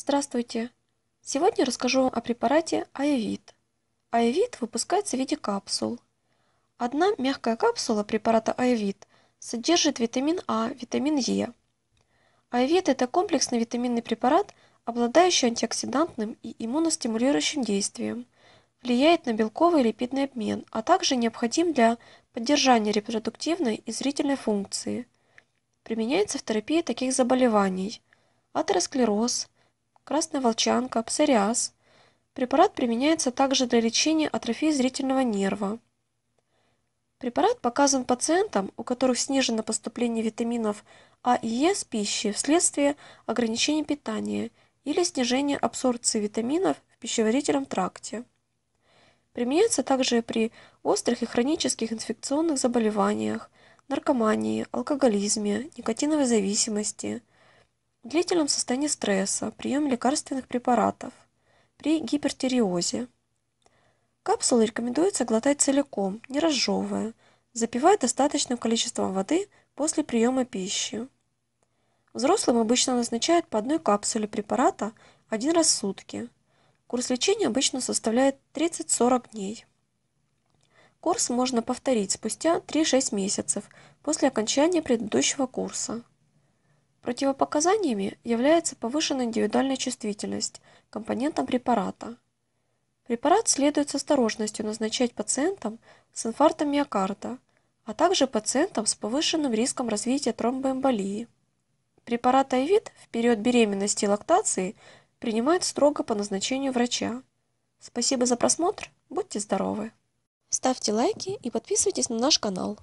Здравствуйте! Сегодня расскажу вам о препарате Айовит. Айовит выпускается в виде капсул. Одна мягкая капсула препарата Айовит содержит витамин А, витамин Е. Айовит – это комплексный витаминный препарат, обладающий антиоксидантным и иммуностимулирующим действием, влияет на белковый и липидный обмен, а также необходим для поддержания репродуктивной и зрительной функции. Применяется в терапии таких заболеваний – атеросклероз – красная волчанка, псориаз. Препарат применяется также для лечения атрофии зрительного нерва. Препарат показан пациентам, у которых снижено поступление витаминов А и Е с пищи вследствие ограничения питания или снижения абсорбции витаминов в пищеварительном тракте. Применяется также при острых и хронических инфекционных заболеваниях, наркомании, алкоголизме, никотиновой зависимости, длительном состоянии стресса, прием лекарственных препаратов, при гипертиреозе. Капсулы рекомендуется глотать целиком, не разжевывая, запивая достаточным количеством воды после приема пищи. Взрослым обычно назначают по одной капсуле препарата один раз в сутки. Курс лечения обычно составляет 30-40 дней. Курс можно повторить спустя 3-6 месяцев после окончания предыдущего курса. Противопоказаниями является повышенная индивидуальная чувствительность к компонентам препарата. Препарат следует с осторожностью назначать пациентам с инфарктом миокарда, а также пациентам с повышенным риском развития тромбоэмболии. Препарат Айвид в период беременности и лактации принимают строго по назначению врача. Спасибо за просмотр, будьте здоровы! Ставьте лайки и подписывайтесь на наш канал.